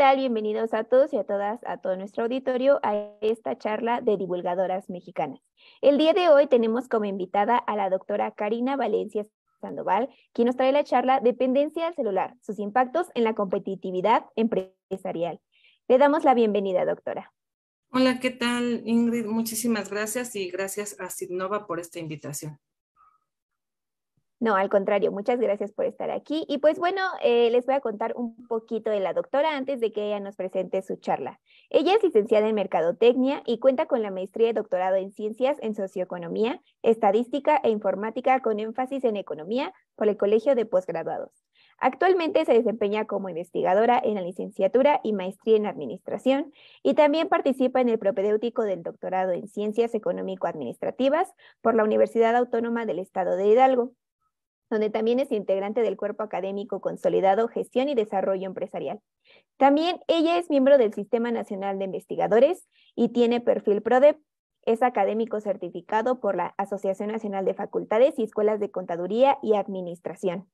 tal? Bienvenidos a todos y a todas, a todo nuestro auditorio, a esta charla de divulgadoras mexicanas. El día de hoy tenemos como invitada a la doctora Karina Valencia Sandoval, quien nos trae la charla Dependencia al celular, sus impactos en la competitividad empresarial. Le damos la bienvenida, doctora. Hola, ¿qué tal, Ingrid? Muchísimas gracias y gracias a SIDNOVA por esta invitación. No, al contrario, muchas gracias por estar aquí. Y pues bueno, eh, les voy a contar un poquito de la doctora antes de que ella nos presente su charla. Ella es licenciada en Mercadotecnia y cuenta con la maestría y doctorado en Ciencias en Socioeconomía, Estadística e Informática con énfasis en Economía por el Colegio de Postgraduados. Actualmente se desempeña como investigadora en la licenciatura y maestría en Administración y también participa en el propedéutico del doctorado en Ciencias Económico-Administrativas por la Universidad Autónoma del Estado de Hidalgo donde también es integrante del Cuerpo Académico Consolidado Gestión y Desarrollo Empresarial. También ella es miembro del Sistema Nacional de Investigadores y tiene perfil PRODEP. Es académico certificado por la Asociación Nacional de Facultades y Escuelas de Contaduría y Administración.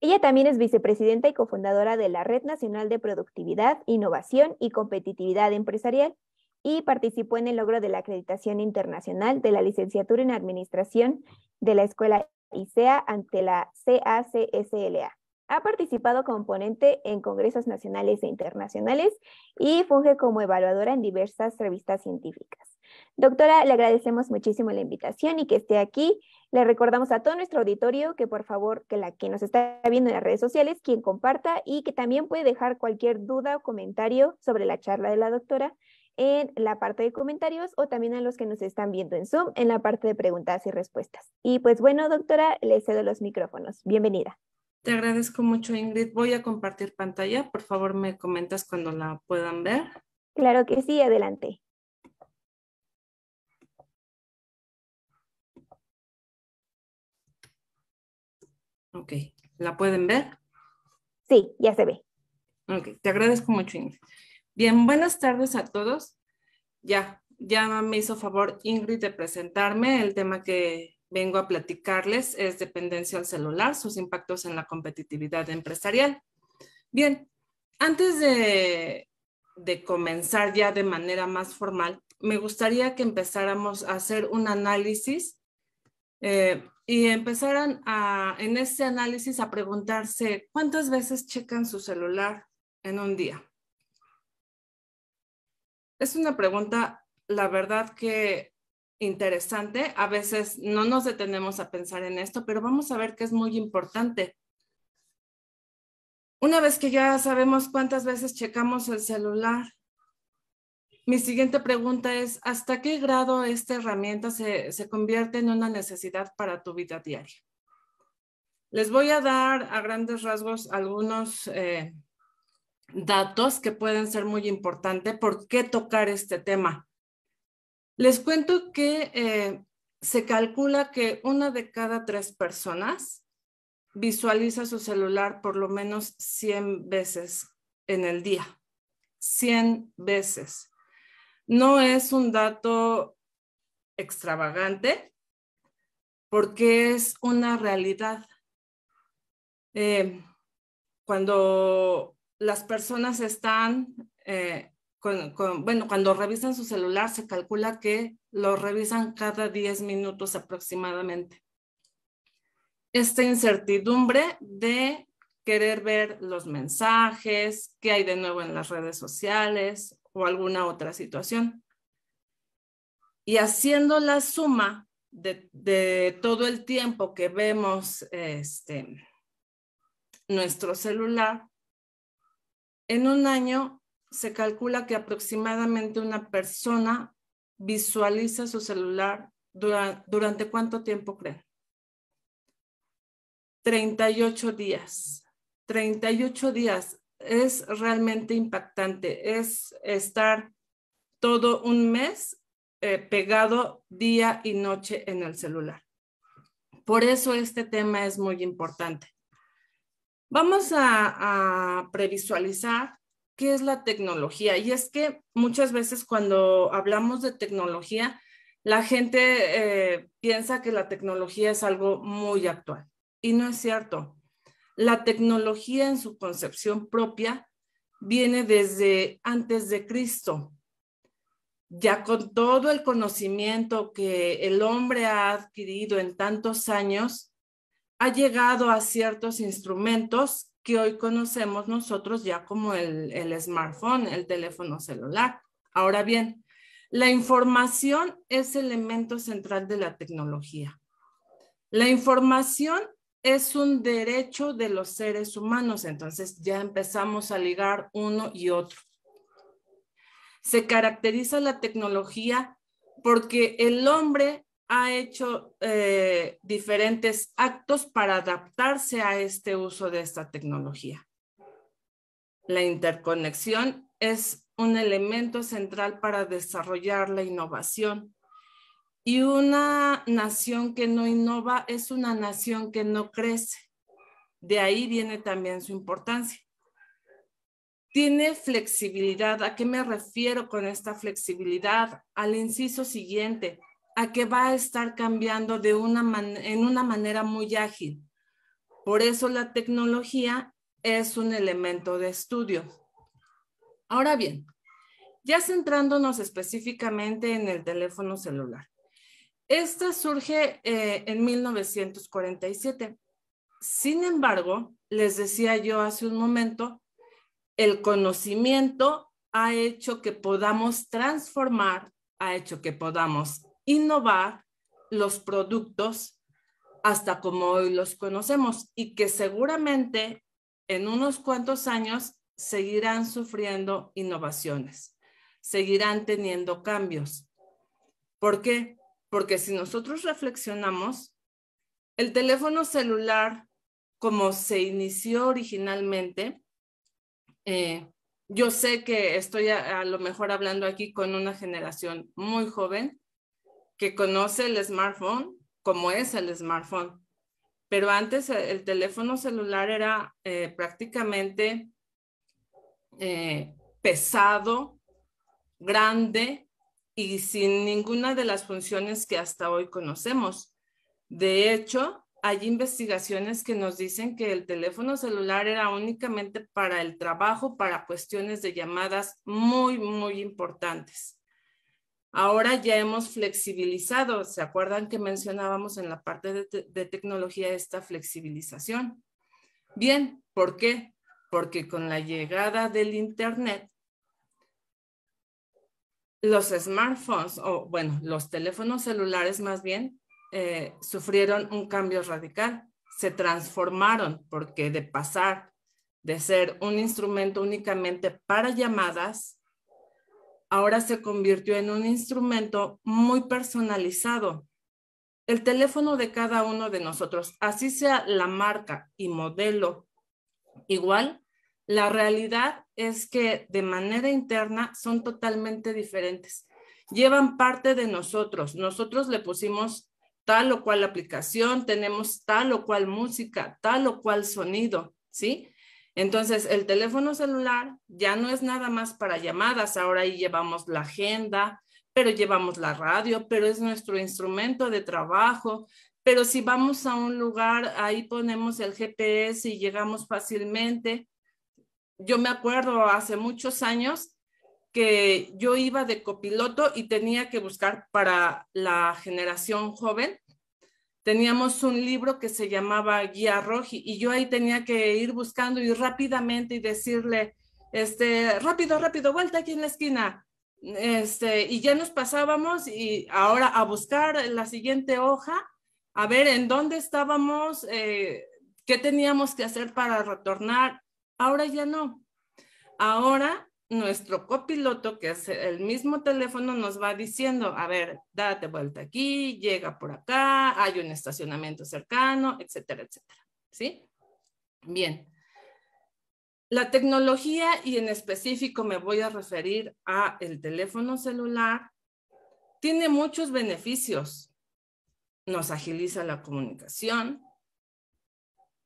Ella también es vicepresidenta y cofundadora de la Red Nacional de Productividad, Innovación y Competitividad Empresarial y participó en el logro de la acreditación internacional de la licenciatura en Administración de la Escuela y SEA ante la CACSLA. Ha participado como ponente en congresos nacionales e internacionales y funge como evaluadora en diversas revistas científicas. Doctora, le agradecemos muchísimo la invitación y que esté aquí. Le recordamos a todo nuestro auditorio que por favor, que la que nos está viendo en las redes sociales, quien comparta y que también puede dejar cualquier duda o comentario sobre la charla de la doctora en la parte de comentarios o también a los que nos están viendo en Zoom en la parte de preguntas y respuestas. Y pues bueno, doctora, le cedo los micrófonos. Bienvenida. Te agradezco mucho, Ingrid. Voy a compartir pantalla. Por favor, me comentas cuando la puedan ver. Claro que sí, adelante. Ok, ¿la pueden ver? Sí, ya se ve. Ok, te agradezco mucho, Ingrid. Bien, buenas tardes a todos. Ya, ya me hizo favor Ingrid de presentarme. El tema que vengo a platicarles es dependencia al celular, sus impactos en la competitividad empresarial. Bien, antes de, comenzar ya de manera más formal, me gustaría que empezáramos a hacer un análisis eh, y empezaran en este análisis a preguntarse cuántas veces checan su celular en un día. Es una pregunta, la verdad que interesante. A veces no nos detenemos a pensar en esto, pero vamos a ver que es muy importante. Una vez que ya sabemos cuántas veces checamos el celular, mi siguiente pregunta es, ¿hasta qué grado esta herramienta se, convierte en una necesidad para tu vida diaria? Les voy a dar a grandes rasgos algunos eh, datos que pueden ser muy importantes. ¿Por qué tocar este tema? Les cuento que eh, se calcula que una de cada tres personas visualiza su celular por lo menos 100 veces en el día. 100 veces. No es un dato extravagante porque es una realidad. Eh, cuando las personas están, eh, bueno, cuando revisan su celular se calcula que lo revisan cada 10 minutos aproximadamente. Esta incertidumbre de querer ver los mensajes, qué hay de nuevo en las redes sociales o alguna otra situación. Y haciendo la suma de, de todo el tiempo que vemos este, nuestro celular, en un año se calcula que aproximadamente una persona visualiza su celular durante cuánto tiempo creen. 38 días. 38 días es realmente impactante. Es estar todo un mes eh, pegado día y noche en el celular. Por eso este tema es muy importante. Vamos a, previsualizar qué es la tecnología. Y es que muchas veces cuando hablamos de tecnología, la gente eh, piensa que la tecnología es algo muy actual. Y no es cierto. La tecnología en su concepción propia viene desde antes de Cristo. Ya con todo el conocimiento que el hombre ha adquirido en tantos años, ha llegado a ciertos instrumentos que hoy conocemos nosotros ya como el, smartphone, el teléfono celular. Ahora bien, la información es elemento central de la tecnología. La información es un derecho de los seres humanos, entonces ya empezamos a ligar uno y otro. Se caracteriza la tecnología porque el hombre ha hecho eh, diferentes actos para adaptarse a este uso de esta tecnología. La interconexión es un elemento central para desarrollar la innovación. Y una nación que no innova es una nación que no crece. De ahí viene también su importancia. Tiene flexibilidad. ¿A qué me refiero con esta flexibilidad? Al inciso siguiente, a que va a estar cambiando de una en una manera muy ágil. Por eso la tecnología es un elemento de estudio. Ahora bien, ya centrándonos específicamente en el teléfono celular. Este surge eh, en 1947. Sin embargo, les decía yo hace un momento, el conocimiento ha hecho que podamos transformar, ha hecho que podamos innovar los productos hasta como hoy los conocemos y que seguramente en unos cuantos años seguirán sufriendo innovaciones, seguirán teniendo cambios. ¿Por qué? Porque si nosotros reflexionamos, el teléfono celular, como se inició originalmente, eh, yo sé que estoy a, a, lo mejor hablando aquí con una generación muy joven, que conoce el smartphone como es el smartphone. Pero antes eh, el teléfono celular era eh, prácticamente eh, pesado, grande y sin ninguna de las funciones que hasta hoy conocemos. De hecho, hay investigaciones que nos dicen que el teléfono celular era únicamente para el trabajo, para cuestiones de llamadas muy, muy importantes. Ahora ya hemos flexibilizado, ¿se acuerdan que mencionábamos en la parte de, tecnología esta flexibilización? Bien, ¿por qué? Porque con la llegada del Internet, los smartphones, o bueno, los teléfonos celulares más bien, eh, sufrieron un cambio radical, se transformaron porque de pasar de ser un instrumento únicamente para llamadas ahora se convirtió en un instrumento muy personalizado. El teléfono de cada uno de nosotros, así sea la marca y modelo igual, la realidad es que de manera interna son totalmente diferentes. Llevan parte de nosotros. Nosotros le pusimos tal o cual aplicación, tenemos tal o cual música, tal o cual sonido, ¿sí? Entonces, el teléfono celular ya no es nada más para llamadas, ahora ahí llevamos la agenda, pero llevamos la radio, pero es nuestro instrumento de trabajo, pero si vamos a un lugar, ahí ponemos el GPS y llegamos fácilmente. Yo me acuerdo hace muchos años que yo iba de copiloto y tenía que buscar para la generación joven teníamos un libro que se llamaba Guía Roji y yo ahí tenía que ir buscando y rápidamente y decirle, este, rápido, rápido, vuelta aquí en la esquina. Este, y ya nos pasábamos y ahora a buscar la siguiente hoja, a ver en dónde estábamos, eh, qué teníamos que hacer para retornar. Ahora ya no. Ahora nuestro copiloto, que es el mismo teléfono, nos va diciendo, a ver, date vuelta aquí, llega por acá, hay un estacionamiento cercano, etcétera, etcétera. ¿Sí? Bien. La tecnología y en específico me voy a referir a el teléfono celular tiene muchos beneficios. Nos agiliza la comunicación.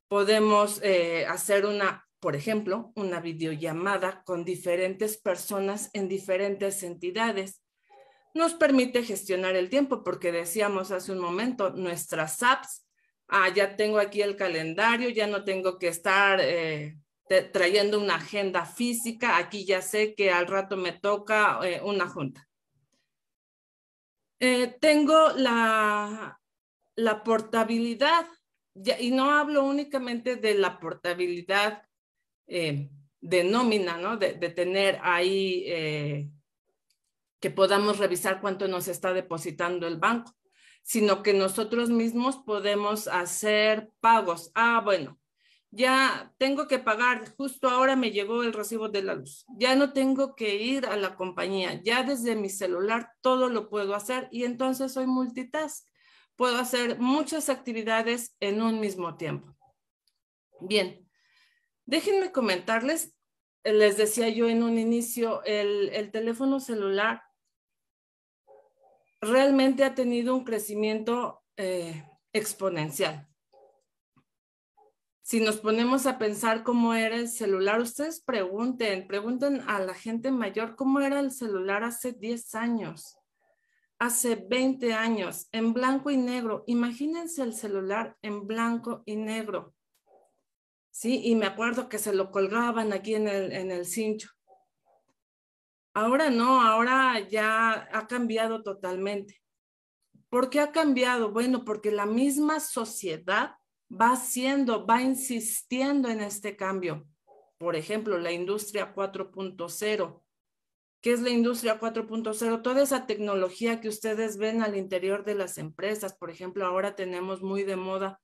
Podemos eh, hacer una por ejemplo, una videollamada con diferentes personas en diferentes entidades. Nos permite gestionar el tiempo porque decíamos hace un momento, nuestras apps, ah, ya tengo aquí el calendario, ya no tengo que estar eh, trayendo una agenda física, aquí ya sé que al rato me toca eh, una junta. Eh, tengo la, la portabilidad, y no hablo únicamente de la portabilidad eh, de nómina, ¿no? De, tener ahí eh, que podamos revisar cuánto nos está depositando el banco, sino que nosotros mismos podemos hacer pagos. Ah, bueno, ya tengo que pagar, justo ahora me llegó el recibo de la luz, ya no tengo que ir a la compañía, ya desde mi celular todo lo puedo hacer y entonces soy multitask, puedo hacer muchas actividades en un mismo tiempo. Bien, Déjenme comentarles, eh, les decía yo en un inicio, el, teléfono celular realmente ha tenido un crecimiento eh, exponencial. Si nos ponemos a pensar cómo era el celular, ustedes pregunten, pregunten a la gente mayor cómo era el celular hace 10 años, hace 20 años, en blanco y negro. Imagínense el celular en blanco y negro. ¿sí? Y me acuerdo que se lo colgaban aquí en el, en el cincho. Ahora no, ahora ya ha cambiado totalmente. ¿Por qué ha cambiado? Bueno, porque la misma sociedad va haciendo, va insistiendo en este cambio. Por ejemplo, la industria 4.0. ¿Qué es la industria 4.0? Toda esa tecnología que ustedes ven al interior de las empresas. Por ejemplo, ahora tenemos muy de moda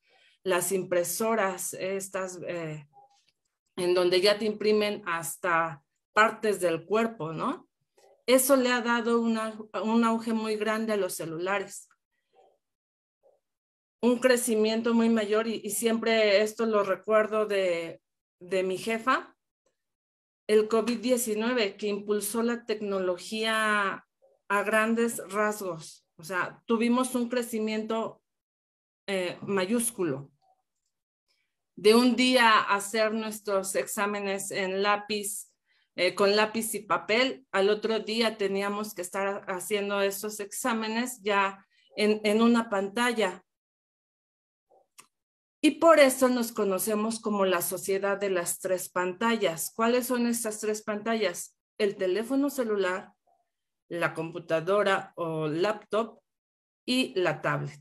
las impresoras estas eh, en donde ya te imprimen hasta partes del cuerpo, ¿no? Eso le ha dado un auge muy grande a los celulares, un crecimiento muy mayor y, siempre esto lo recuerdo de, mi jefa, el COVID-19 que impulsó la tecnología a grandes rasgos. O sea, tuvimos un crecimiento eh, mayúsculo de un día hacer nuestros exámenes en lápiz, eh, con lápiz y papel, al otro día teníamos que estar haciendo esos exámenes ya en, una pantalla. Y por eso nos conocemos como la sociedad de las tres pantallas. ¿Cuáles son estas tres pantallas? El teléfono celular, la computadora o laptop y la tablet.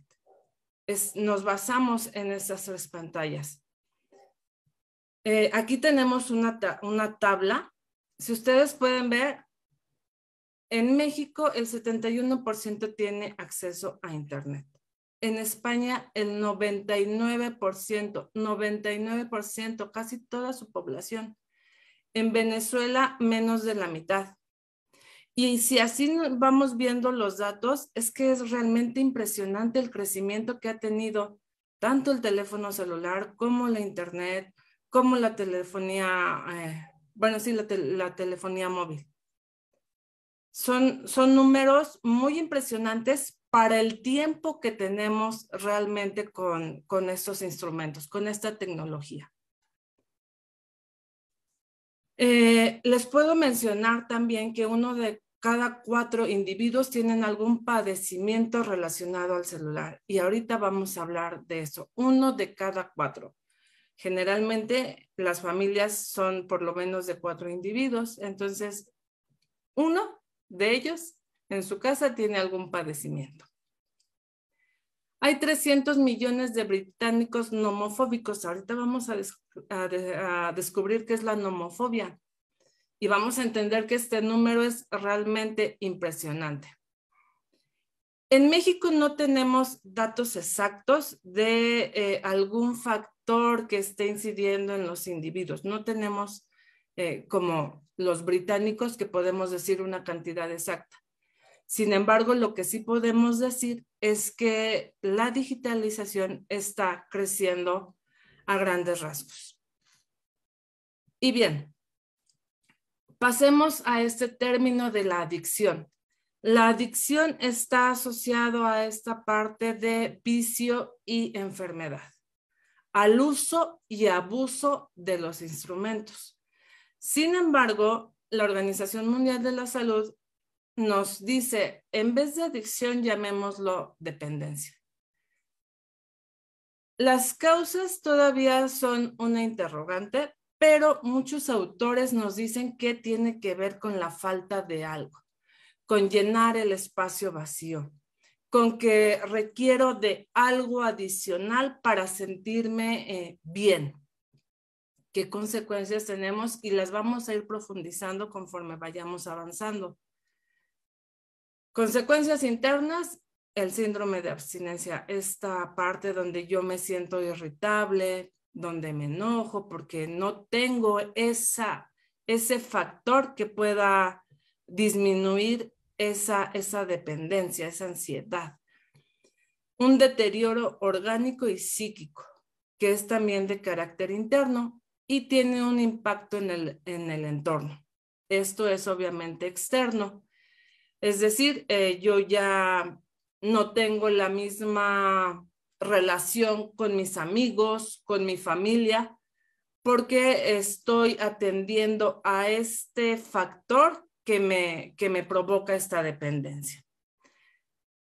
nos basamos en estas tres pantallas. Eh, aquí tenemos una, una tabla. Si ustedes pueden ver, en México el 71% tiene acceso a Internet. En España el 99%, 99%, casi toda su población. En Venezuela menos de la mitad. Y si así vamos viendo los datos, es que es realmente impresionante el crecimiento que ha tenido tanto el teléfono celular como la Internet, como la telefonía, eh, bueno, sí, la, telefonía móvil. Son, números muy impresionantes para el tiempo que tenemos realmente con, estos instrumentos, con esta tecnología. Eh, les puedo mencionar también que uno de cada cuatro individuos tienen algún padecimiento relacionado al celular. Y ahorita vamos a hablar de eso. Uno de cada cuatro. Generalmente las familias son por lo menos de cuatro individuos, entonces uno de ellos en su casa tiene algún padecimiento. Hay 300 millones de británicos nomofóbicos. Ahorita vamos a, descubrir qué es la nomofobia y vamos a entender que este número es realmente impresionante. En México no tenemos datos exactos de eh, algún factor que esté incidiendo en los individuos. No tenemos eh, como los británicos que podemos decir una cantidad exacta. Sin embargo, lo que sí podemos decir es que la digitalización está creciendo a grandes rasgos. Y bien, pasemos a este término de la adicción. La adicción está asociado a esta parte de vicio y enfermedad al uso y abuso de los instrumentos. Sin embargo, la Organización Mundial de la Salud nos dice, en vez de adicción, llamémoslo dependencia. Las causas todavía son una interrogante, pero muchos autores nos dicen que tiene que ver con la falta de algo, con llenar el espacio vacío, con que requiero de algo adicional para sentirme eh, bien. ¿Qué consecuencias tenemos? Y las vamos a ir profundizando conforme vayamos avanzando. Consecuencias internas, el síndrome de abstinencia, esta parte donde yo me siento irritable, donde me enojo porque no tengo esa, ese factor que pueda disminuir esa, dependencia, esa ansiedad. Un deterioro orgánico y psíquico, que es también de carácter interno y tiene un impacto en el, entorno. Esto es obviamente externo. Es decir, eh, yo ya no tengo la misma relación con mis amigos, con mi familia, porque estoy atendiendo a este factor que me, que me provoca esta dependencia.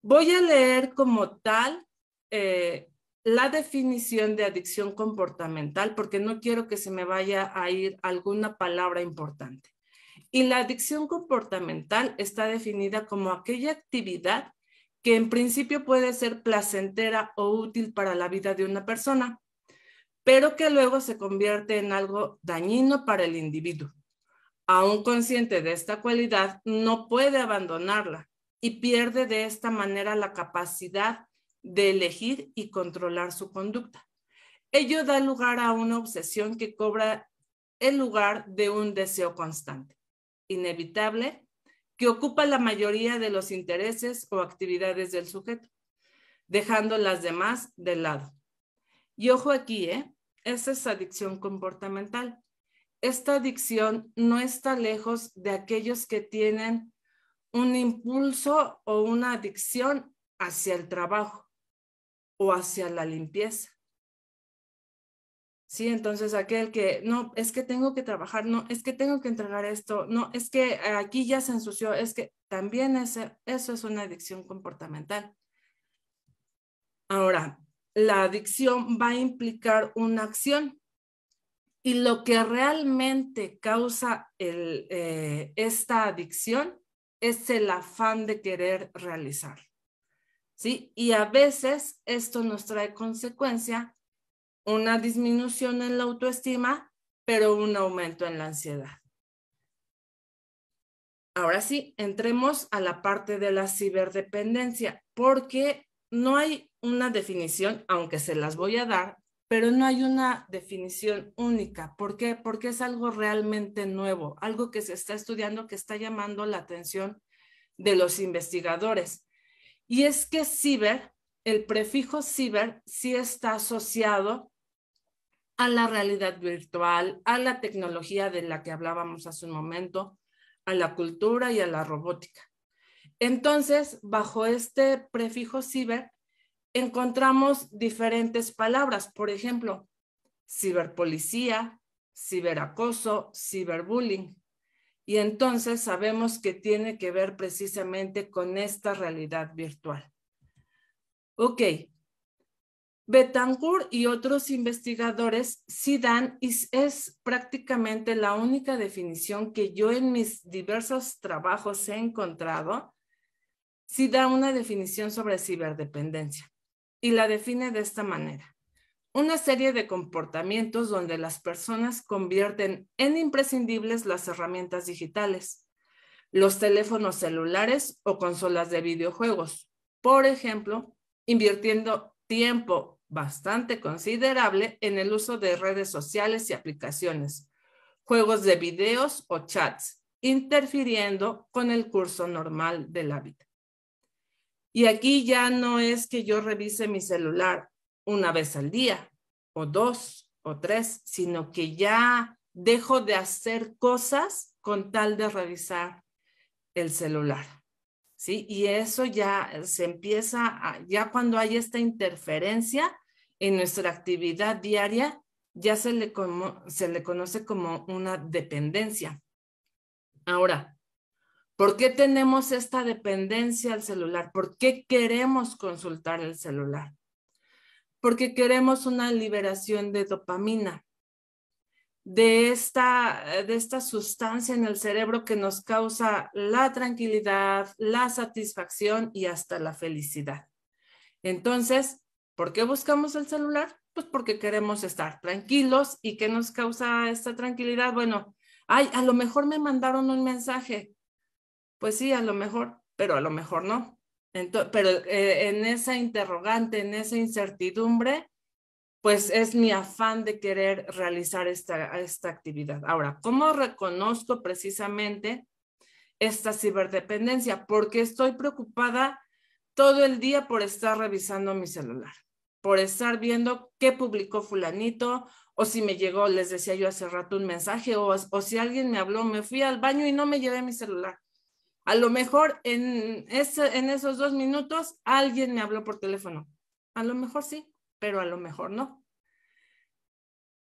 Voy a leer como tal eh, la definición de adicción comportamental porque no quiero que se me vaya a ir alguna palabra importante. Y la adicción comportamental está definida como aquella actividad que en principio puede ser placentera o útil para la vida de una persona, pero que luego se convierte en algo dañino para el individuo aún consciente de esta cualidad, no puede abandonarla y pierde de esta manera la capacidad de elegir y controlar su conducta. Ello da lugar a una obsesión que cobra el lugar de un deseo constante, inevitable, que ocupa la mayoría de los intereses o actividades del sujeto, dejando las demás de lado. Y ojo aquí, ¿eh? Esa es adicción comportamental esta adicción no está lejos de aquellos que tienen un impulso o una adicción hacia el trabajo o hacia la limpieza. Sí, entonces aquel que no, es que tengo que trabajar, no, es que tengo que entregar esto, no, es que aquí ya se ensució, es que también eso es una adicción comportamental. Ahora, la adicción va a implicar una acción y lo que realmente causa eh, esta adicción es el afán de querer realizar. ¿sí? Y a veces esto nos trae consecuencia una disminución en la autoestima, pero un aumento en la ansiedad. Ahora sí, entremos a la parte de la ciberdependencia, porque no hay una definición, aunque se las voy a dar, pero no hay una definición única. ¿Por qué? Porque es algo realmente nuevo, algo que se está estudiando, que está llamando la atención de los investigadores. Y es que ciber, el prefijo ciber, sí está asociado a la realidad virtual, a la tecnología de la que hablábamos hace un momento, a la cultura y a la robótica. Entonces, bajo este prefijo ciber, encontramos diferentes palabras, por ejemplo, ciberpolicía, ciberacoso, ciberbullying. Y entonces sabemos que tiene que ver precisamente con esta realidad virtual. Ok. Betancourt y otros investigadores sí dan, y es prácticamente la única definición que yo en mis diversos trabajos he encontrado, sí da una definición sobre ciberdependencia y la define de esta manera. Una serie de comportamientos donde las personas convierten en imprescindibles las herramientas digitales, los teléfonos celulares o consolas de videojuegos, por ejemplo, invirtiendo tiempo bastante considerable en el uso de redes sociales y aplicaciones, juegos de videos o chats, interfiriendo con el curso normal del hábito y aquí ya no es que yo revise mi celular una vez al día, o dos, o tres, sino que ya dejo de hacer cosas con tal de revisar el celular. ¿Sí? Y eso ya eh, se empieza, a, ya cuando hay esta interferencia en nuestra actividad diaria, ya se le, se le conoce como una dependencia. Ahora, ¿Por qué tenemos esta dependencia al celular? ¿Por qué queremos consultar el celular? Porque queremos una liberación de dopamina, de esta, de esta sustancia en el cerebro que nos causa la tranquilidad, la satisfacción y hasta la felicidad. Entonces, ¿por qué buscamos el celular? Pues porque queremos estar tranquilos y ¿qué nos causa esta tranquilidad? Bueno, ay, a lo mejor me mandaron un mensaje, pues sí, a lo mejor, pero a lo mejor no. pero eh, en esa interrogante, en esa incertidumbre, pues es mi afán de querer realizar esta, actividad. Ahora, ¿cómo reconozco precisamente esta ciberdependencia? Porque estoy preocupada todo el día por estar revisando mi celular, por estar viendo qué publicó fulanito, o si me llegó, les decía yo hace rato, un mensaje, o si alguien me habló, me fui al baño y no me llevé mi celular. A lo mejor en, esos dos minutos alguien me habló por teléfono. A lo mejor sí, pero a lo mejor no.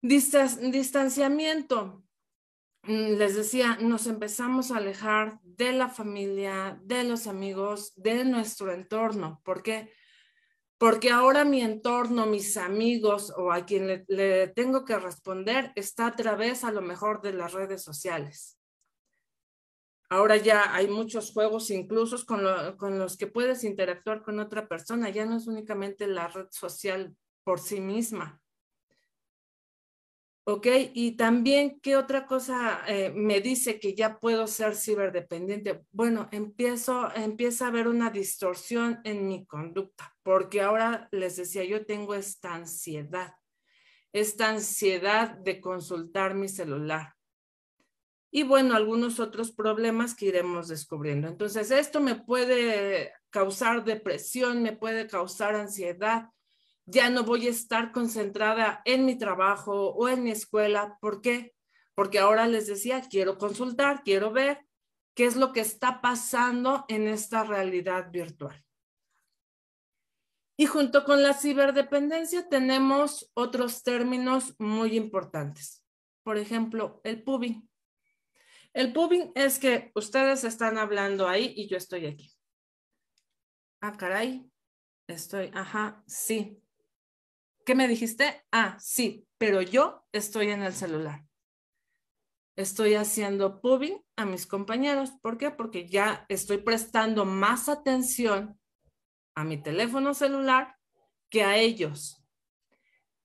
Distanciamiento. Mm, les decía, nos empezamos a alejar de la familia, de los amigos, de nuestro entorno. ¿Por qué? Porque ahora mi entorno, mis amigos o a quien le tengo que responder está a través a lo mejor de las redes sociales. Ahora ya hay muchos juegos incluso con, los que puedes interactuar con otra persona, ya no es únicamente la red social por sí misma. ¿Ok? Y también, ¿qué otra cosa eh, me dice que ya puedo ser ciberdependiente? Bueno, empiezo, empieza a haber una distorsión en mi conducta, porque ahora les decía, yo tengo esta ansiedad, esta ansiedad de consultar mi celular y bueno, algunos otros problemas que iremos descubriendo. Entonces, esto me puede causar depresión, me puede causar ansiedad, ya no voy a estar concentrada en mi trabajo o en mi escuela. ¿Por qué? Porque ahora les decía, quiero consultar, quiero ver qué es lo que está pasando en esta realidad virtual. Y junto con la ciberdependencia tenemos otros términos muy importantes. Por ejemplo, el pubing. El pubbing es que ustedes están hablando ahí y yo estoy aquí. Ah, caray. Estoy, ajá, sí. ¿Qué me dijiste? Ah, sí, pero yo estoy en el celular. Estoy haciendo pubbing a mis compañeros. ¿Por qué? Porque ya estoy prestando más atención a mi teléfono celular que a ellos.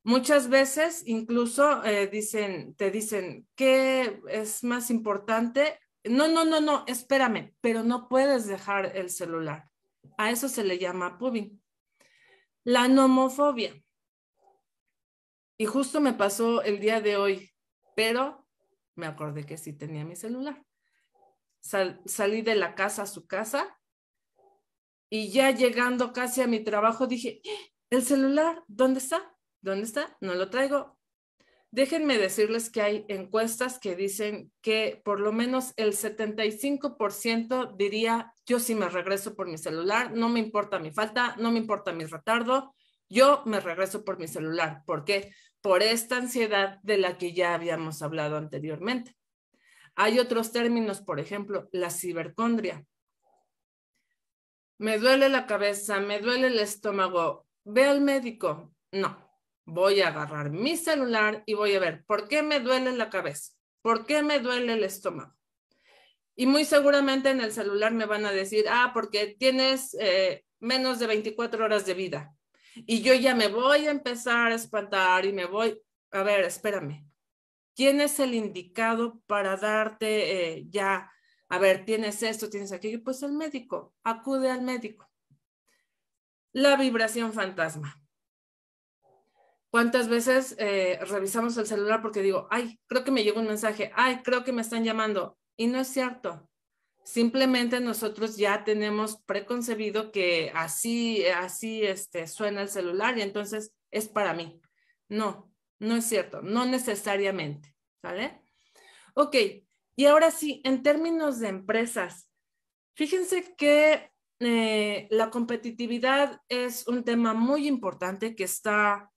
Muchas veces incluso eh, dicen, te dicen, ¿qué es más importante? No, no, no, no, espérame, pero no puedes dejar el celular. A eso se le llama pubbing. La nomofobia. Y justo me pasó el día de hoy, pero me acordé que sí tenía mi celular. salí de la casa a su casa y ya llegando casi a mi trabajo dije, ¡Ah! ¿el celular dónde está? ¿Dónde está? No lo traigo. Déjenme decirles que hay encuestas que dicen que por lo menos el 75% diría, yo sí me regreso por mi celular, no me importa mi falta, no me importa mi retardo, yo me regreso por mi celular. ¿Por qué? Por esta ansiedad de la que ya habíamos hablado anteriormente. Hay otros términos, por ejemplo, la cibercondria. Me duele la cabeza, me duele el estómago, ve al médico. No, voy a agarrar mi celular y voy a ver por qué me duele la cabeza, por qué me duele el estómago. Y muy seguramente en el celular me van a decir, ah, porque tienes eh, menos de 24 horas de vida. Y yo ya me voy a empezar a espantar y me voy, a ver, espérame, ¿quién es el indicado para darte eh, ya, a ver, tienes esto, tienes aquello? Pues el médico, acude al médico. La vibración fantasma. ¿Cuántas veces eh, revisamos el celular porque digo, ay, creo que me llegó un mensaje, ay, creo que me están llamando? Y no es cierto. Simplemente nosotros ya tenemos preconcebido que así, así este, suena el celular y entonces es para mí. No, no es cierto, no necesariamente, ¿sale? Ok, y ahora sí, en términos de empresas, fíjense que eh, la competitividad es un tema muy importante que está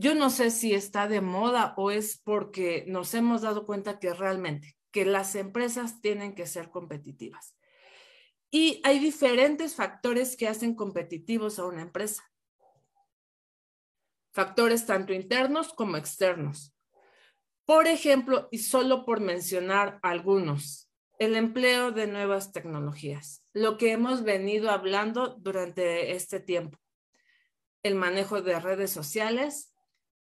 yo no sé si está de moda o es porque nos hemos dado cuenta que realmente, que las empresas tienen que ser competitivas. Y hay diferentes factores que hacen competitivos a una empresa. Factores tanto internos como externos. Por ejemplo, y solo por mencionar algunos, el empleo de nuevas tecnologías, lo que hemos venido hablando durante este tiempo, el manejo de redes sociales,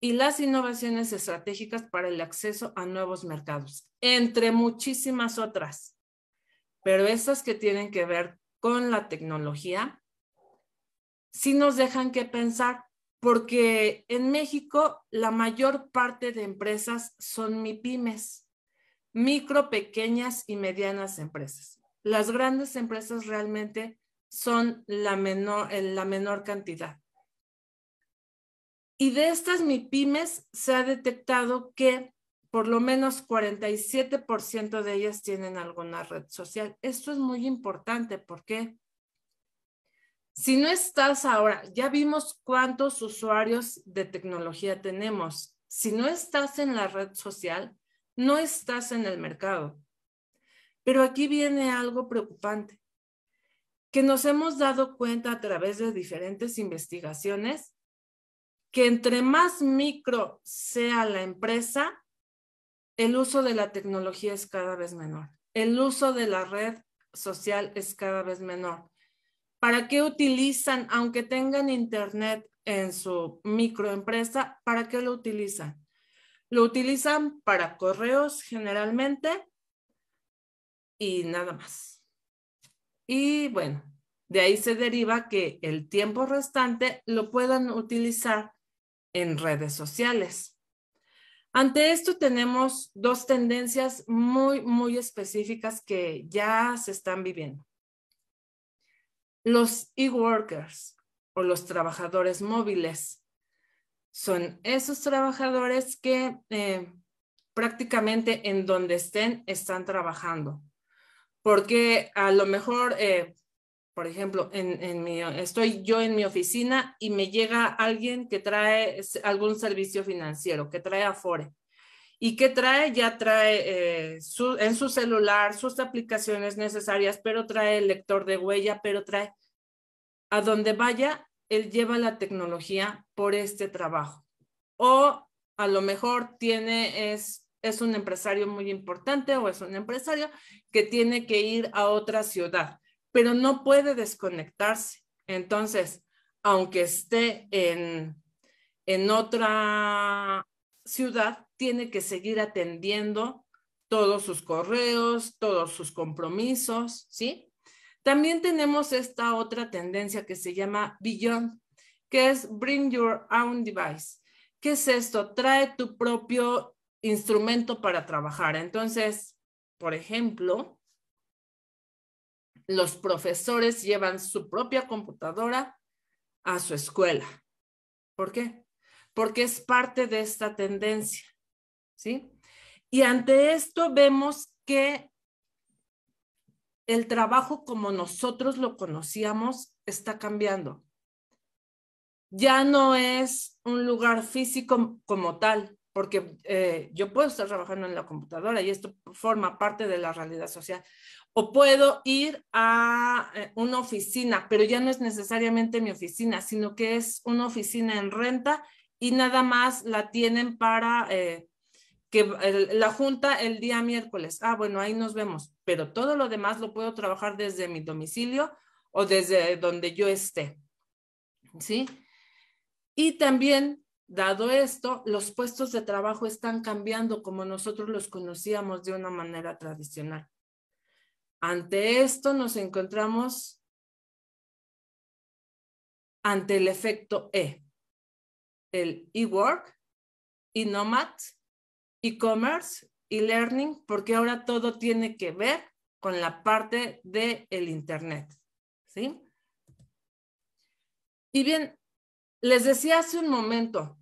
y las innovaciones estratégicas para el acceso a nuevos mercados, entre muchísimas otras. Pero esas que tienen que ver con la tecnología, sí nos dejan que pensar, porque en México la mayor parte de empresas son MIPIMES, micro, pequeñas y medianas empresas. Las grandes empresas realmente son la menor, la menor cantidad. Y de estas MIPIMES se ha detectado que por lo menos 47% de ellas tienen alguna red social. Esto es muy importante porque si no estás ahora, ya vimos cuántos usuarios de tecnología tenemos. Si no estás en la red social, no estás en el mercado. Pero aquí viene algo preocupante, que nos hemos dado cuenta a través de diferentes investigaciones que entre más micro sea la empresa, el uso de la tecnología es cada vez menor. El uso de la red social es cada vez menor. ¿Para qué utilizan, aunque tengan internet en su microempresa, para qué lo utilizan? Lo utilizan para correos generalmente y nada más. Y bueno, de ahí se deriva que el tiempo restante lo puedan utilizar en redes sociales. Ante esto tenemos dos tendencias muy, muy específicas que ya se están viviendo. Los e-workers o los trabajadores móviles son esos trabajadores que eh, prácticamente en donde estén están trabajando. Porque a lo mejor eh, por ejemplo, estoy yo en mi oficina y me llega alguien que trae algún servicio financiero, que trae Afore. ¿Y que trae? Ya trae eh, en su celular sus aplicaciones necesarias, pero trae el lector de huella, pero trae a donde vaya, él lleva la tecnología por este trabajo. O a lo mejor tiene, es, es un empresario muy importante o es un empresario que tiene que ir a otra ciudad pero no puede desconectarse. Entonces, aunque esté en, otra ciudad, tiene que seguir atendiendo todos sus correos, todos sus compromisos, ¿sí? También tenemos esta otra tendencia que se llama Beyond, que es Bring Your Own Device. ¿Qué es esto? Trae tu propio instrumento para trabajar. Entonces, por ejemplo, los profesores llevan su propia computadora a su escuela. ¿Por qué? Porque es parte de esta tendencia, ¿sí? Y ante esto vemos que el trabajo como nosotros lo conocíamos está cambiando. Ya no es un lugar físico como tal, porque eh, yo puedo estar trabajando en la computadora y esto forma parte de la realidad social o puedo ir a eh, una oficina, pero ya no es necesariamente mi oficina, sino que es una oficina en renta y nada más la tienen para eh, que la junta el día miércoles. Ah, bueno, ahí nos vemos, pero todo lo demás lo puedo trabajar desde mi domicilio o desde donde yo esté. ¿Sí? Y también, dado esto, los puestos de trabajo están cambiando como nosotros los conocíamos de una manera tradicional. Ante esto nos encontramos ante el efecto E, el e-work, e-nomad, e-commerce e learning, porque ahora todo tiene que ver con la parte del el Internet. ¿sí? Y bien, les decía hace un momento,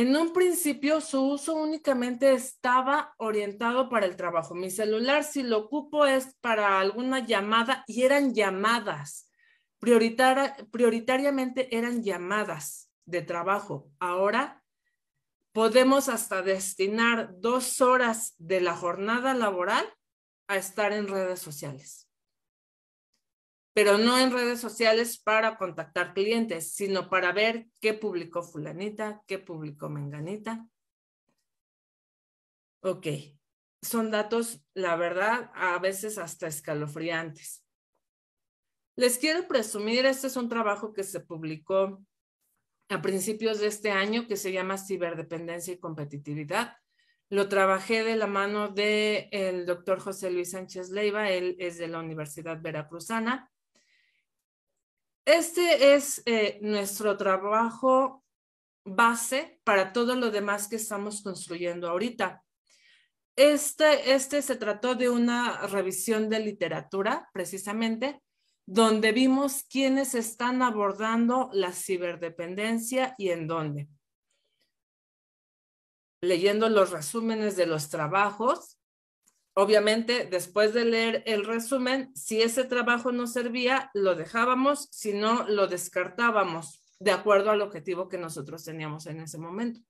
en un principio su uso únicamente estaba orientado para el trabajo. Mi celular si lo ocupo es para alguna llamada y eran llamadas. prioritariamente eran llamadas de trabajo. Ahora podemos hasta destinar dos horas de la jornada laboral a estar en redes sociales pero no en redes sociales para contactar clientes, sino para ver qué publicó fulanita, qué publicó menganita. Ok, son datos, la verdad, a veces hasta escalofriantes. Les quiero presumir, este es un trabajo que se publicó a principios de este año que se llama Ciberdependencia y Competitividad. Lo trabajé de la mano del doctor José Luis Sánchez Leiva, él es de la Universidad Veracruzana. Este es eh, nuestro trabajo base para todo lo demás que estamos construyendo ahorita. Este, este se trató de una revisión de literatura, precisamente, donde vimos quiénes están abordando la ciberdependencia y en dónde. Leyendo los resúmenes de los trabajos, Obviamente, después de leer el resumen, si ese trabajo no servía, lo dejábamos, si no, lo descartábamos, de acuerdo al objetivo que nosotros teníamos en ese momento.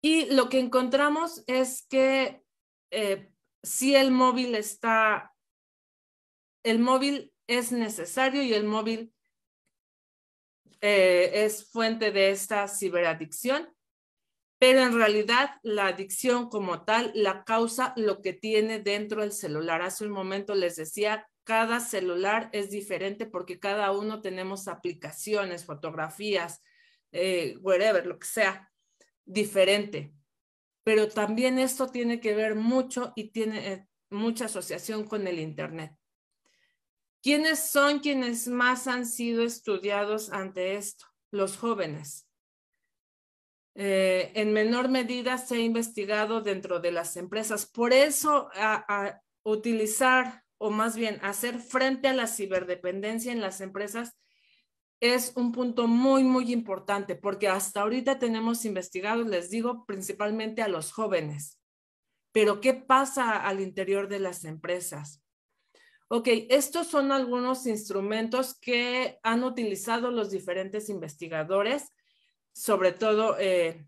Y lo que encontramos es que eh, si el móvil está, el móvil es necesario y el móvil eh, es fuente de esta ciberadicción, pero en realidad la adicción como tal la causa lo que tiene dentro el celular. Hace un momento les decía, cada celular es diferente porque cada uno tenemos aplicaciones, fotografías, eh, whatever, lo que sea, diferente. Pero también esto tiene que ver mucho y tiene eh, mucha asociación con el Internet. ¿Quiénes son quienes más han sido estudiados ante esto? Los jóvenes eh, en menor medida se ha investigado dentro de las empresas. Por eso, utilizar o más bien hacer frente a la ciberdependencia en las empresas es un punto muy, muy importante, porque hasta ahorita tenemos investigados, les digo, principalmente a los jóvenes. Pero, ¿qué pasa al interior de las empresas? Ok, estos son algunos instrumentos que han utilizado los diferentes investigadores sobre todo, eh,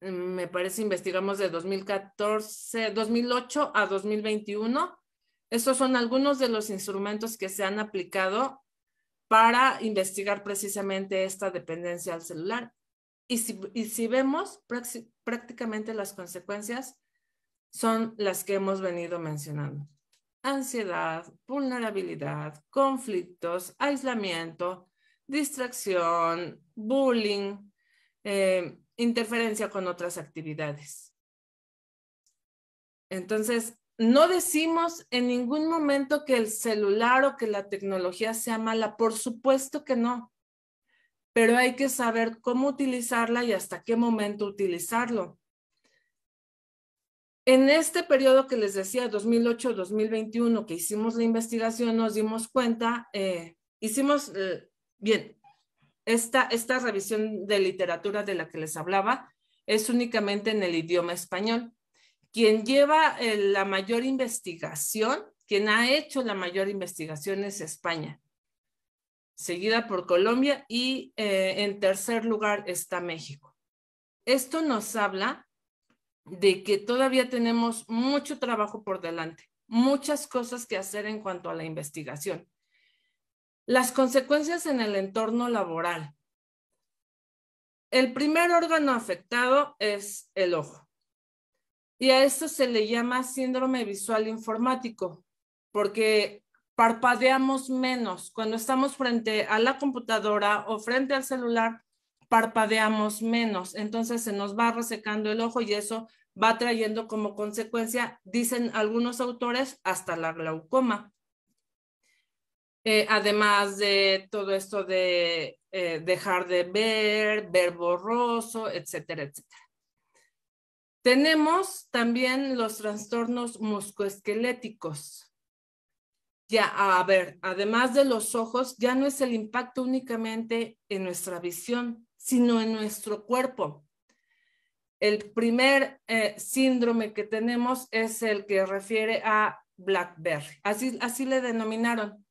me parece, investigamos de 2014, 2008 a 2021. Estos son algunos de los instrumentos que se han aplicado para investigar precisamente esta dependencia al celular. y si vemos, prácticamente las consecuencias son las que hemos venido mencionando. Ansiedad, vulnerabilidad, conflictos, aislamiento, distracción, bullying, eh, interferencia con otras actividades. Entonces, no decimos en ningún momento que el celular o que la tecnología sea mala, por supuesto que no, pero hay que saber cómo utilizarla y hasta qué momento utilizarlo. En este periodo que les decía, 2008-2021, que hicimos la investigación, nos dimos cuenta, eh, hicimos eh, Bien, esta, revisión de literatura de la que les hablaba es únicamente en el idioma español. Quien lleva eh, la mayor investigación, quien ha hecho la mayor investigación es España, seguida por Colombia y eh, en tercer lugar está México. Esto nos habla de que todavía tenemos mucho trabajo por delante, muchas cosas que hacer en cuanto a la investigación. Las consecuencias en el entorno laboral. El primer órgano afectado es el ojo. Y a esto se le llama síndrome visual informático, porque parpadeamos menos. Cuando estamos frente a la computadora o frente al celular, parpadeamos menos. Entonces se nos va resecando el ojo y eso va trayendo como consecuencia, dicen algunos autores, hasta la glaucoma. Eh, además de todo esto de eh, dejar de ver, ver borroso, etcétera, etcétera. Tenemos también los trastornos muscoesqueléticos. Ya, a ver, además de los ojos, ya no es el impacto únicamente en nuestra visión, sino en nuestro cuerpo. El primer eh, síndrome que tenemos es el que refiere a Blackberry, así, así le denominaron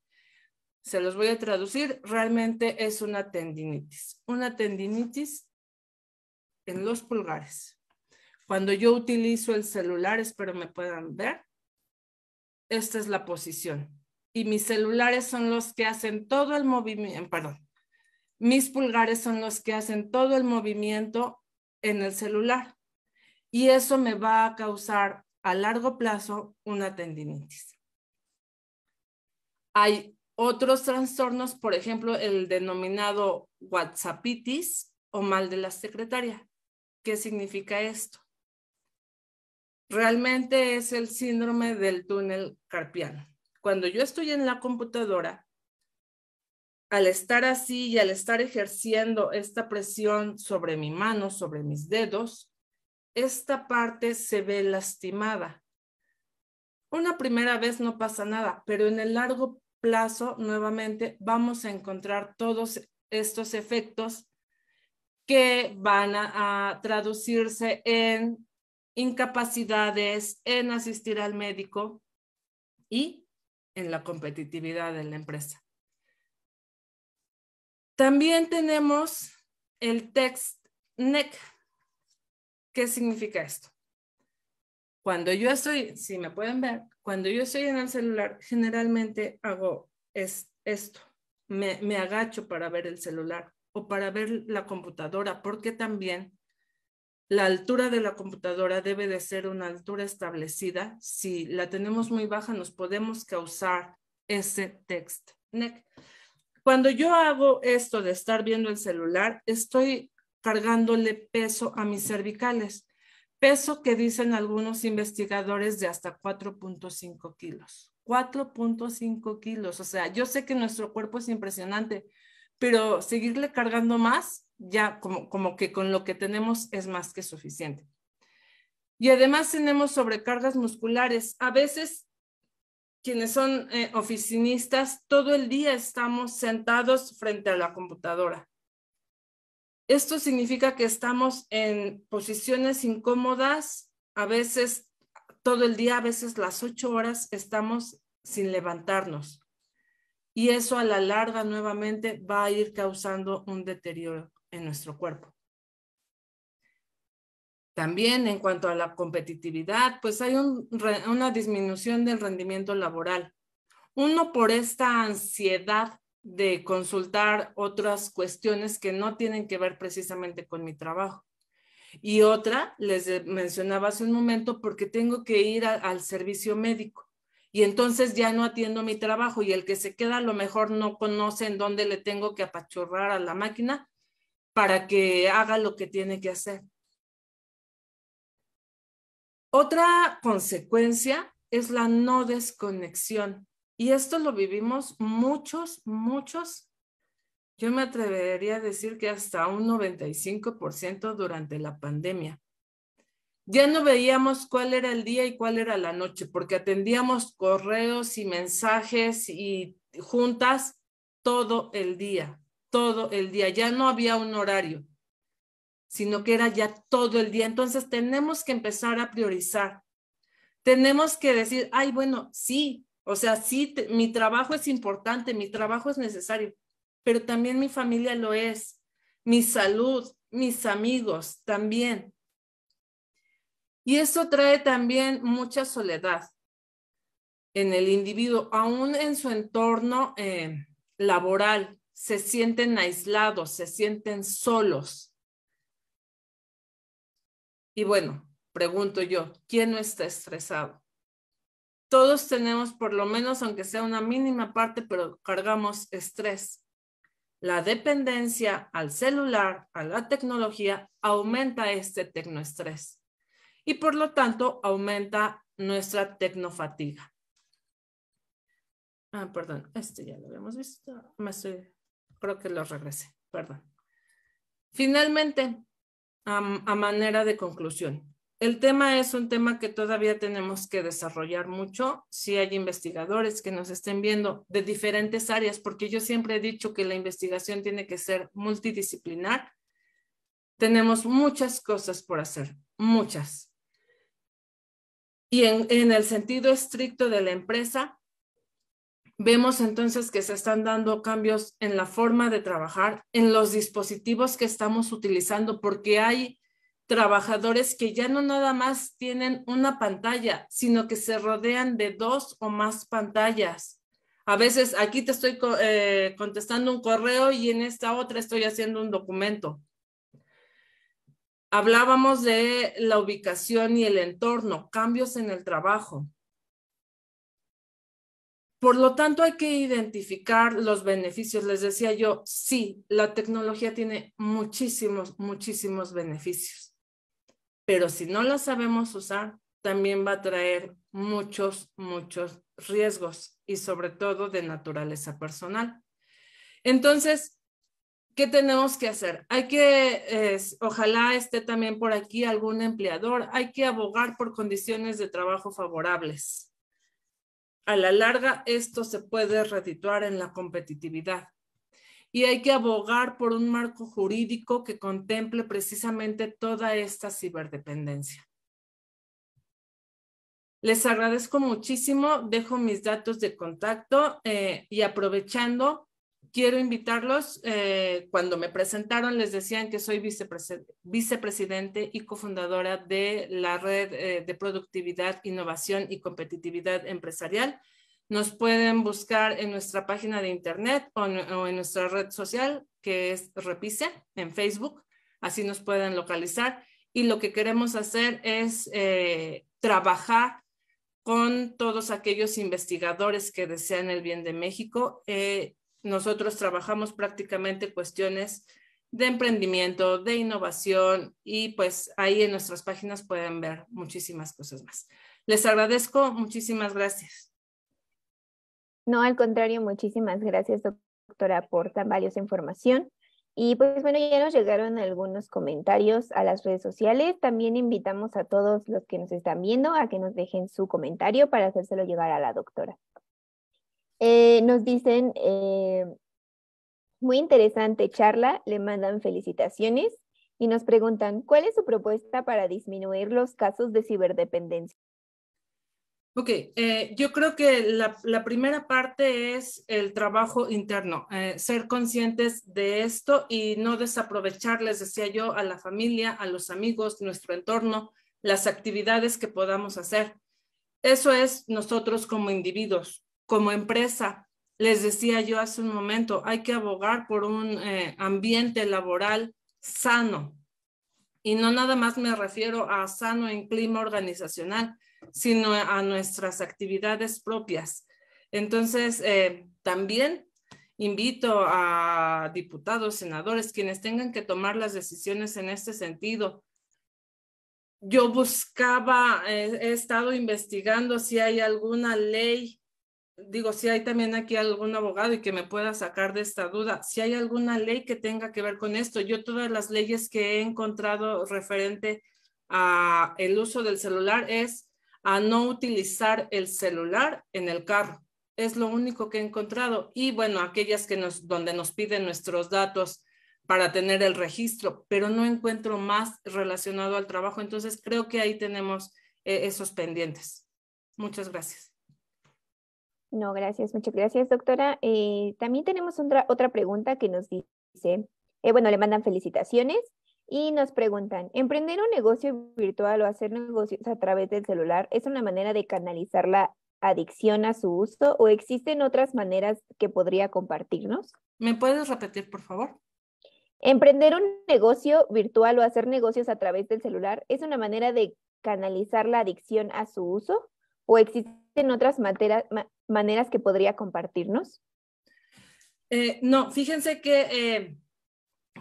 se los voy a traducir, realmente es una tendinitis. Una tendinitis en los pulgares. Cuando yo utilizo el celular, espero me puedan ver, esta es la posición. Y mis celulares son los que hacen todo el movimiento, perdón, mis pulgares son los que hacen todo el movimiento en el celular. Y eso me va a causar a largo plazo una tendinitis. Hay otros trastornos, por ejemplo, el denominado WhatsAppitis o mal de la secretaria. ¿Qué significa esto? Realmente es el síndrome del túnel carpiano. Cuando yo estoy en la computadora, al estar así y al estar ejerciendo esta presión sobre mi mano, sobre mis dedos, esta parte se ve lastimada. Una primera vez no pasa nada, pero en el largo plazo, nuevamente, vamos a encontrar todos estos efectos que van a, traducirse en incapacidades, en asistir al médico y en la competitividad de la empresa. También tenemos el text NEC. ¿Qué significa esto? Cuando yo estoy, si me pueden ver, cuando yo estoy en el celular, generalmente hago es, esto, me, agacho para ver el celular o para ver la computadora, porque también la altura de la computadora debe de ser una altura establecida. Si la tenemos muy baja, nos podemos causar ese text Cuando yo hago esto de estar viendo el celular, estoy cargándole peso a mis cervicales peso que dicen algunos investigadores de hasta 4.5 kilos. 4.5 kilos, o sea, yo sé que nuestro cuerpo es impresionante, pero seguirle cargando más, ya como, que con lo que tenemos es más que suficiente. Y además tenemos sobrecargas musculares. A veces quienes son eh, oficinistas, todo el día estamos sentados frente a la computadora. Esto significa que estamos en posiciones incómodas, a veces todo el día, a veces las ocho horas estamos sin levantarnos. Y eso a la larga nuevamente va a ir causando un deterioro en nuestro cuerpo. También en cuanto a la competitividad, pues hay una disminución del rendimiento laboral. Uno por esta ansiedad de consultar otras cuestiones que no tienen que ver precisamente con mi trabajo. Y otra, les mencionaba hace un momento, porque tengo que ir al servicio médico y entonces ya no atiendo mi trabajo y el que se queda a lo mejor no conoce en dónde le tengo que apachurrar a la máquina para que haga lo que tiene que hacer. Otra consecuencia es la no desconexión y esto lo vivimos muchos, muchos, yo me atrevería a decir que hasta un 95% durante la pandemia. Ya no veíamos cuál era el día y cuál era la noche, porque atendíamos correos y mensajes y juntas todo el día, todo el día. Ya no había un horario, sino que era ya todo el día. Entonces tenemos que empezar a priorizar. Tenemos que decir, ay, bueno, sí, o sea, sí, mi trabajo es importante, mi trabajo es necesario, pero también mi familia lo es, mi salud, mis amigos también. Y eso trae también mucha soledad en el individuo, aún en su entorno eh, laboral, se sienten aislados, se sienten solos. Y bueno, pregunto yo, ¿quién no está estresado? Todos tenemos por lo menos, aunque sea una mínima parte, pero cargamos estrés. La dependencia al celular, a la tecnología, aumenta este tecnoestrés y por lo tanto aumenta nuestra tecnofatiga. Ah, perdón, este ya lo habíamos visto. Me creo que lo regresé, perdón. Finalmente, a manera de conclusión, el tema es un tema que todavía tenemos que desarrollar mucho. Si hay investigadores que nos estén viendo de diferentes áreas, porque yo siempre he dicho que la investigación tiene que ser multidisciplinar. Tenemos muchas cosas por hacer, muchas. Y en, el sentido estricto de la empresa, vemos entonces que se están dando cambios en la forma de trabajar, en los dispositivos que estamos utilizando, porque hay trabajadores que ya no nada más tienen una pantalla, sino que se rodean de dos o más pantallas. A veces aquí te estoy eh, contestando un correo y en esta otra estoy haciendo un documento. Hablábamos de la ubicación y el entorno, cambios en el trabajo. Por lo tanto, hay que identificar los beneficios. Les decía yo, sí, la tecnología tiene muchísimos, muchísimos beneficios pero si no la sabemos usar, también va a traer muchos, muchos riesgos y sobre todo de naturaleza personal. Entonces, ¿qué tenemos que hacer? Hay que, ojalá esté también por aquí algún empleador, hay que abogar por condiciones de trabajo favorables. A la larga, esto se puede redituar en la competitividad y hay que abogar por un marco jurídico que contemple precisamente toda esta ciberdependencia. Les agradezco muchísimo, dejo mis datos de contacto eh, y aprovechando, quiero invitarlos, eh, cuando me presentaron les decían que soy vicepresidente y cofundadora de la red eh, de productividad, innovación y competitividad empresarial. Nos pueden buscar en nuestra página de internet o en, nuestra red social, que es Repice, en Facebook. Así nos pueden localizar. Y lo que queremos hacer es eh, trabajar con todos aquellos investigadores que desean el bien de México. Eh, nosotros trabajamos prácticamente cuestiones de emprendimiento, de innovación y pues ahí en nuestras páginas pueden ver muchísimas cosas más. Les agradezco, muchísimas gracias. No, al contrario, muchísimas gracias, doctora, por tan valiosa información. Y pues bueno, ya nos llegaron algunos comentarios a las redes sociales. También invitamos a todos los que nos están viendo a que nos dejen su comentario para hacérselo llegar a la doctora. Eh, nos dicen, eh, muy interesante charla, le mandan felicitaciones y nos preguntan, ¿cuál es su propuesta para disminuir los casos de ciberdependencia? Ok, eh, yo creo que la, primera parte es el trabajo interno, eh, ser conscientes de esto y no desaprovechar, les decía yo, a la familia, a los amigos, nuestro entorno, las actividades que podamos hacer. Eso es nosotros como individuos, como empresa. Les decía yo hace un momento, hay que abogar por un eh, ambiente laboral sano. Y no nada más me refiero a sano en clima organizacional, sino a nuestras actividades propias. Entonces, eh, también invito a diputados, senadores, quienes tengan que tomar las decisiones en este sentido. Yo buscaba, eh, he estado investigando si hay alguna ley, digo, si hay también aquí algún abogado y que me pueda sacar de esta duda, si hay alguna ley que tenga que ver con esto. Yo todas las leyes que he encontrado referente a el uso del celular es a no utilizar el celular en el carro. Es lo único que he encontrado. Y bueno, aquellas que donde nos piden nuestros datos para tener el registro, pero no encuentro más relacionado al trabajo. Entonces, creo que ahí tenemos eh, esos pendientes. Muchas gracias. No, gracias. Muchas gracias, doctora. Eh, también tenemos otra, otra pregunta que nos dice, eh, bueno, le mandan felicitaciones y nos preguntan, ¿emprender un negocio virtual o hacer negocios a través del celular es una manera de canalizar la adicción a su uso o existen otras maneras que podría compartirnos? ¿Me puedes repetir, por favor? Emprender un negocio virtual o hacer negocios a través del celular es una manera de canalizar la adicción a su uso o existen otras maneras que podría compartirnos? Eh, no, fíjense que eh,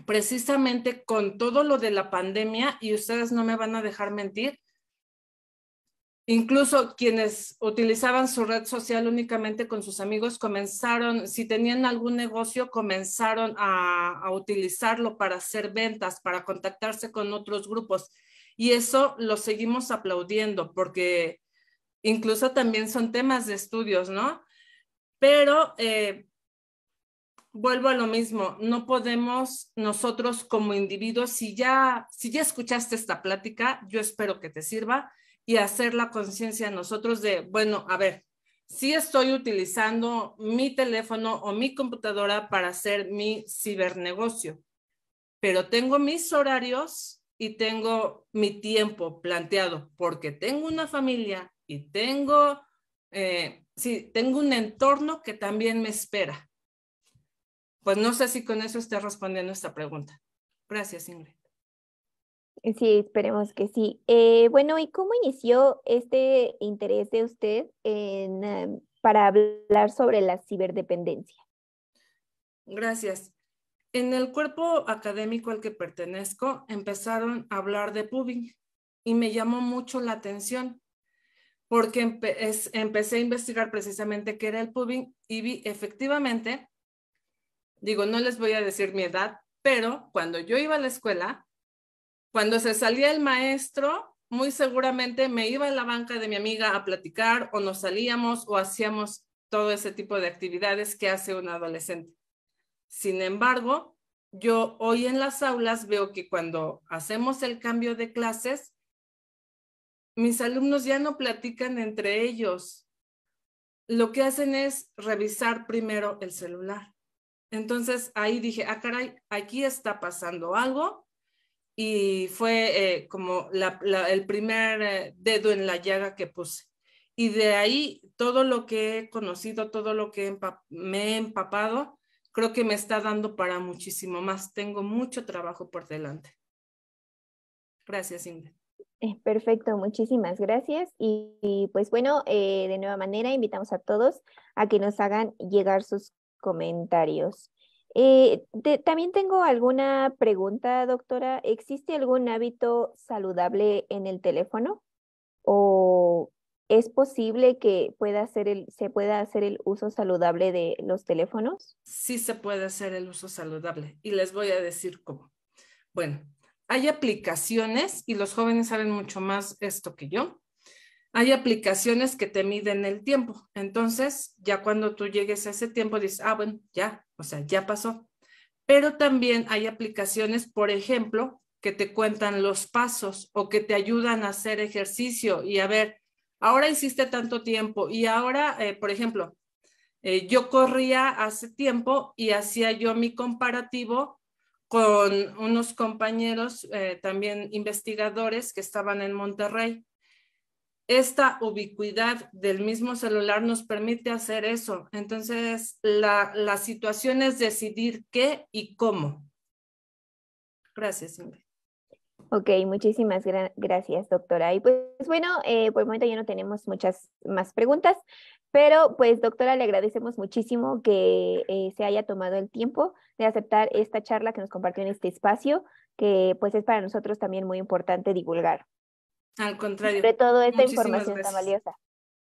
precisamente con todo lo de la pandemia, y ustedes no me van a dejar mentir, incluso quienes utilizaban su red social únicamente con sus amigos comenzaron, si tenían algún negocio, comenzaron a, utilizarlo para hacer ventas, para contactarse con otros grupos. Y eso lo seguimos aplaudiendo porque incluso también son temas de estudios, ¿no? Pero eh, vuelvo a lo mismo, no podemos nosotros como individuos, si ya, si ya escuchaste esta plática, yo espero que te sirva y hacer la conciencia nosotros de, bueno, a ver, si estoy utilizando mi teléfono o mi computadora para hacer mi cibernegocio, pero tengo mis horarios y tengo mi tiempo planteado porque tengo una familia y tengo, eh, sí, tengo un entorno que también me espera. Pues no sé si con eso esté respondiendo esta pregunta. Gracias, Ingrid. Sí, esperemos que sí. Eh, bueno, ¿y cómo inició este interés de usted eh, para hablar sobre la ciberdependencia? Gracias. En el cuerpo académico al que pertenezco empezaron a hablar de pubbing y me llamó mucho la atención porque empecé a investigar precisamente qué era el pubbing y vi efectivamente digo, no les voy a decir mi edad, pero cuando yo iba a la escuela, cuando se salía el maestro, muy seguramente me iba a la banca de mi amiga a platicar o nos salíamos o hacíamos todo ese tipo de actividades que hace un adolescente. Sin embargo, yo hoy en las aulas veo que cuando hacemos el cambio de clases, mis alumnos ya no platican entre ellos. Lo que hacen es revisar primero el celular entonces ahí dije, ah, caray, aquí está pasando algo. Y fue eh, como el primer eh, dedo en la llaga que puse. Y de ahí todo lo que he conocido, todo lo que me he empapado, creo que me está dando para muchísimo más. Tengo mucho trabajo por delante. Gracias, Ingrid. Eh, perfecto, muchísimas gracias. Y, pues bueno, de nueva manera invitamos a todos a que nos hagan llegar sus comentarios. Eh, también tengo alguna pregunta, doctora. ¿Existe algún hábito saludable en el teléfono? ¿O es posible que pueda hacer el, se pueda hacer el uso saludable de los teléfonos? Sí se puede hacer el uso saludable y les voy a decir cómo. Bueno, hay aplicaciones y los jóvenes saben mucho más esto que yo hay aplicaciones que te miden el tiempo. Entonces, ya cuando tú llegues a ese tiempo, dices, ah, bueno, ya, o sea, ya pasó. Pero también hay aplicaciones, por ejemplo, que te cuentan los pasos o que te ayudan a hacer ejercicio y a ver, ahora hiciste tanto tiempo y ahora, eh, por ejemplo, eh, yo corría hace tiempo y hacía yo mi comparativo con unos compañeros eh, también investigadores que estaban en Monterrey esta ubicuidad del mismo celular nos permite hacer eso. Entonces, la, situación es decidir qué y cómo. Gracias, Ingrid. Ok, muchísimas gracias, doctora. Y pues, pues bueno, eh, por el momento ya no tenemos muchas más preguntas, pero pues doctora, le agradecemos muchísimo que eh, se haya tomado el tiempo de aceptar esta charla que nos compartió en este espacio, que pues es para nosotros también muy importante divulgar. Al contrario. Sobre todo esta información tan valiosa.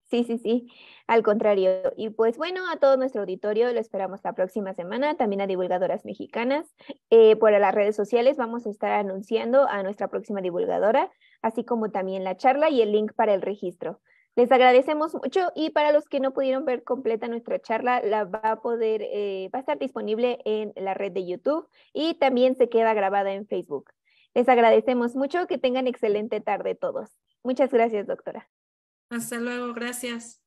Sí, sí, sí, al contrario. Y pues bueno, a todo nuestro auditorio lo esperamos la próxima semana, también a divulgadoras mexicanas. Eh, por las redes sociales vamos a estar anunciando a nuestra próxima divulgadora, así como también la charla y el link para el registro. Les agradecemos mucho y para los que no pudieron ver completa nuestra charla, la va a poder, eh, va a estar disponible en la red de YouTube y también se queda grabada en Facebook. Les agradecemos mucho, que tengan excelente tarde todos. Muchas gracias, doctora. Hasta luego, gracias.